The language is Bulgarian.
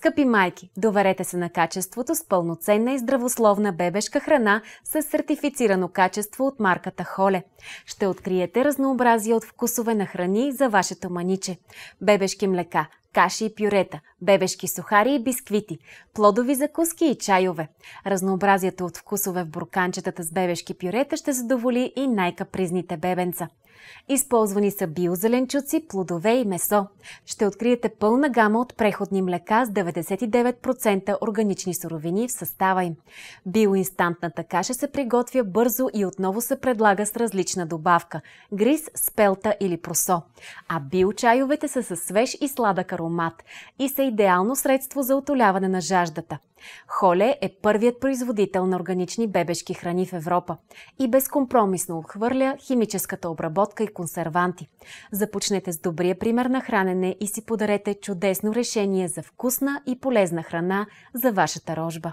Скъпи майки, доверете се на качеството с пълноценна и здравословна бебешка храна с сертифицирано качество от марката Холе. Ще откриете разнообразие от вкусове на храни за вашето маниче. Бебешки млека, каши и пюрета, бебешки сухари и бисквити, плодови закуски и чайове. Разнообразието от вкусове в бурканчетата с бебешки пюрета ще задоволи и най-капризните бебенца. Използвани са биозеленчуци, плодове и месо. Ще откриете пълна гама от преходни млека с 99% органични суровини в състава им. Биоинстантната каша се приготвя бързо и отново се предлага с различна добавка – гриз, спелта или просо. А биочайовете са със свеж и сладък аромат и са идеално средство за отоляване на жаждата – Холе е първият производител на органични бебешки храни в Европа и безкомпромисно отхвърля химическата обработка и консерванти. Започнете с добрия пример на хранене и си подарете чудесно решение за вкусна и полезна храна за вашата рожба.